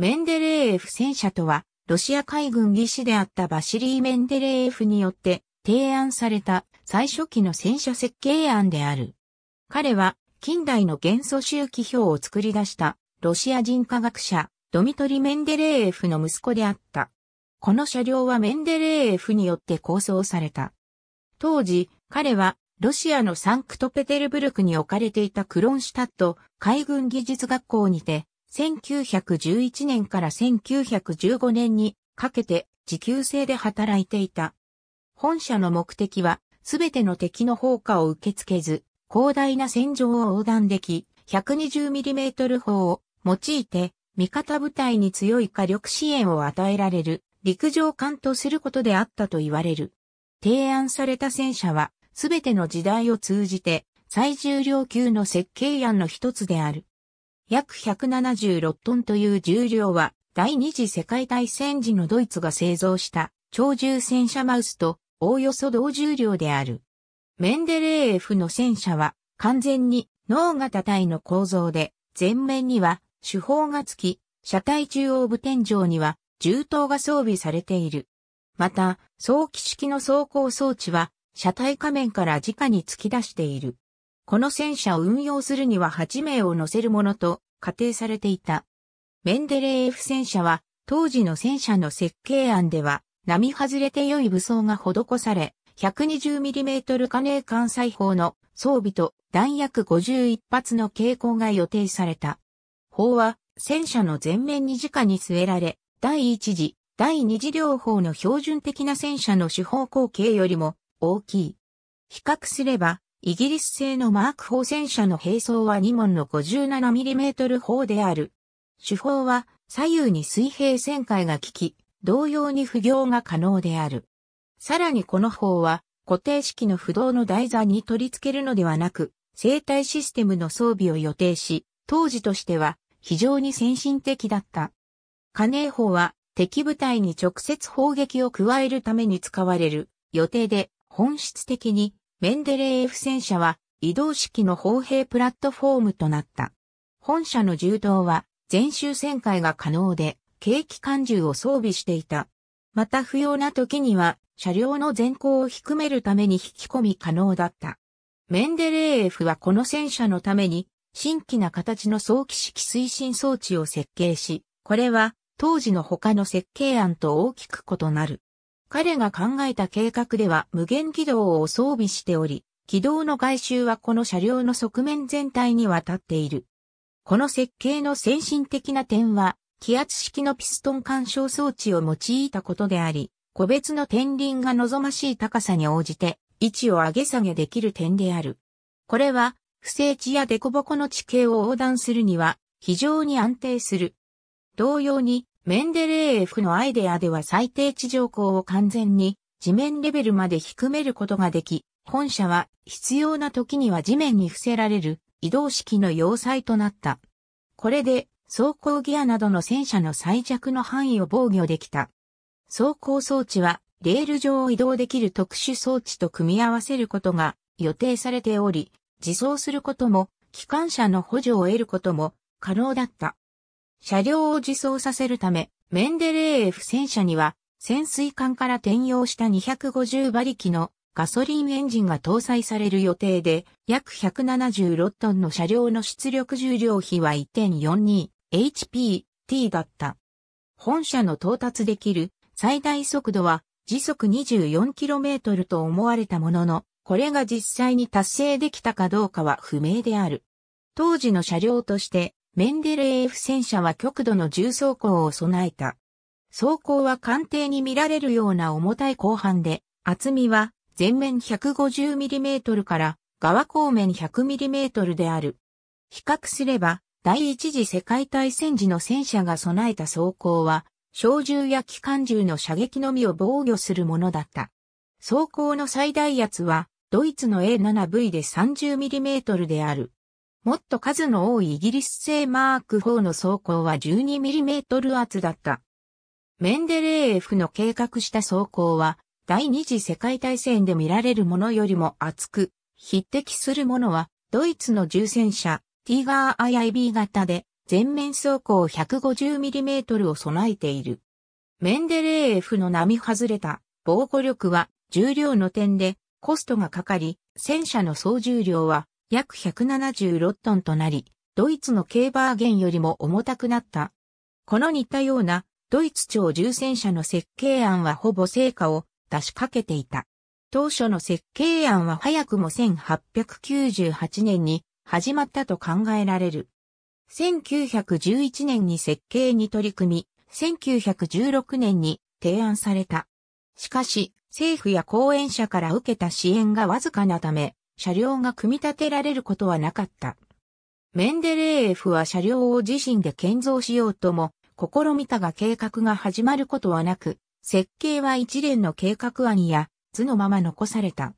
メンデレーエフ戦車とは、ロシア海軍技師であったバシリー・メンデレーエフによって提案された最初期の戦車設計案である。彼は近代の元素周期表を作り出したロシア人科学者ドミトリ・メンデレーエフの息子であった。この車両はメンデレーエフによって構想された。当時、彼はロシアのサンクトペテルブルクに置かれていたクロンシュタット海軍技術学校にて1911年から1915年にかけて自給制で働いていた。本社の目的は、すべての敵の砲火を受け付けず、広大な戦場を横断でき、120mm 砲を用いて、味方部隊に強い火力支援を与えられる、陸上艦とすることであったと言われる。提案された戦車は、すべての時代を通じて、最重量級の設計案の一つである。約176トンという重量は、第二次世界大戦時のドイツが製造した超重戦車マウスとおおよそ同重量である。メンデレーエフの戦車は完全に脳型体の構造で、前面には手法がつき、車体中央部天井には銃刀が装備されている。また、早期式の走行装置は、車体下面から直に突き出している。この戦車を運用するには8名を乗せるものと、仮定されていた。メンデレーエフ戦車は、当時の戦車の設計案では、波外れて良い武装が施され、120mm 加寧艦載砲の装備と弾薬51発の携行が予定された。砲は戦車の前面に直に据えられ、第一次、第二次両方の標準的な戦車の手法口径よりも大きい。比較すれば、イギリス製のマーク砲戦車の兵装は2門の 57mm 砲である。手法は左右に水平旋回が利き、同様に不行が可能である。さらにこの砲は固定式の不動の台座に取り付けるのではなく、生体システムの装備を予定し、当時としては非常に先進的だった。加寧砲は敵部隊に直接砲撃を加えるために使われる予定で本質的にメンデレーエフ戦車は移動式の砲兵プラットフォームとなった。本社の銃刀は全周旋回が可能で、軽機関銃を装備していた。また不要な時には車両の前後を低めるために引き込み可能だった。メンデレーエフはこの戦車のために新規な形の早期式推進装置を設計し、これは当時の他の設計案と大きく異なる。彼が考えた計画では無限軌道を装備しており、軌道の外周はこの車両の側面全体にわたっている。この設計の先進的な点は、気圧式のピストン干渉装置を用いたことであり、個別の天輪が望ましい高さに応じて位置を上げ下げできる点である。これは、不正地や凸凹の地形を横断するには非常に安定する。同様に、メンデレーエフのアイデアでは最低地上高を完全に地面レベルまで低めることができ、本社は必要な時には地面に伏せられる移動式の要塞となった。これで走行ギアなどの戦車の最弱の範囲を防御できた。走行装置はレール上を移動できる特殊装置と組み合わせることが予定されており、自走することも、機関車の補助を得ることも可能だった。車両を自走させるため、メンデレーエフ戦車には、潜水艦から転用した250馬力のガソリンエンジンが搭載される予定で、約176トンの車両の出力重量比は 1.42HP-T だった。本社の到達できる最大速度は時速 24km と思われたものの、これが実際に達成できたかどうかは不明である。当時の車両としてメンデレーエフ戦車は極度の重走行を備えた。走行は艦艇に見られるような重たい後半で、厚みは全面 150mm から側方面 100mm である。比較すれば、第一次世界大戦時の戦車が備えた装甲は、小銃や機関銃の射撃のみを防御するものだった。装甲の最大圧は、ドイツの A7V で 30mm である。もっと数の多いイギリス製マーク4の装甲は 12mm 厚だった。メンデレーフの計画した装甲は、第二次世界大戦で見られるものよりも厚く、匹敵するものは、ドイツの重戦車、ティーガー IIB 型で、全面装甲 150mm を備えている。メンデレーフの波外れた防護力は重量の点でコストがかかり、戦車の総重量は約176トンとなり、ドイツのケーバーゲンよりも重たくなった。この似たようなドイツ超重戦車の設計案はほぼ成果を出しかけていた。当初の設計案は早くも1898年に始まったと考えられる。1911年に設計に取り組み、1916年に提案された。しかし、政府や後援者から受けた支援がわずかなため、車両が組み立てられることはなかった。メンデレーエフは車両を自身で建造しようとも、試みたが計画が始まることはなく、設計は一連の計画案や図のまま残された。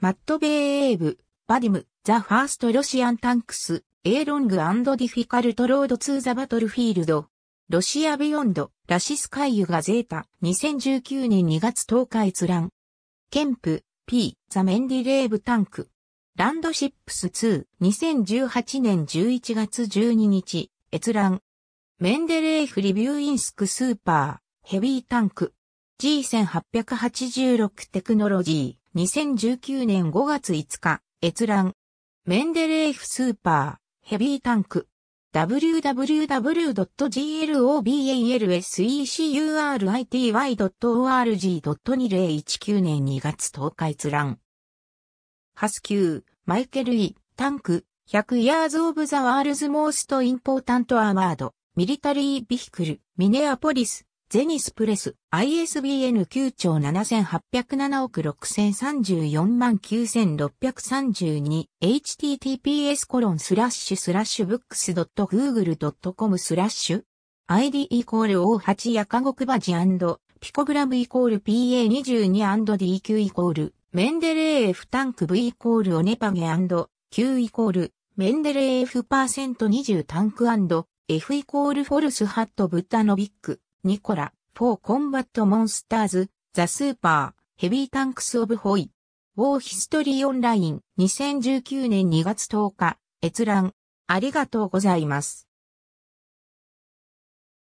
マット・ベーエーブ、バディム、ザ・ファースト・ロシアン・タンクス、エーロング・アンド・ディフィカルト・ロード・ツー・ザ・バトルフィールド、ロシア・ビヨンド、ラシス・カイユがゼータ、2019年2月10日閲覧。ケンプ、P、ザ・メンディレーブタンク。ランドシップス2、2018年11月12日、閲覧。メンデレーフ・リビューインスク・スーパー、ヘビータンク。G1886 テクノロジー、2019年5月5日、閲覧。メンデレーフ・スーパー、ヘビータンク。www.global.security.org.2019 年2月10日閲覧。ハスキュー、マイケル・イ、タンク、100 years of the world's most important armored military vehicle, ミネアポリス、ゼニスプレス、ISBN 9兆7807億6034万9632、https コロンスラッシュスラッシュ books.google.com スラッシュ ID イコール O8 やカゴクバジピコグラムイコール PA22&DQ イコールメンデレー F タンク V イコールオネパゲ &Q イコールメンデレーセント20タンク &F イコールフォルスハットブッダノビックニコラ、フォーコンバットモンスターズ、ザ・スーパー、ヘビータンクス・オブ・ホイ。ウォー・ヒストリー・オンライン、2019年2月10日、閲覧。ありがとうございます。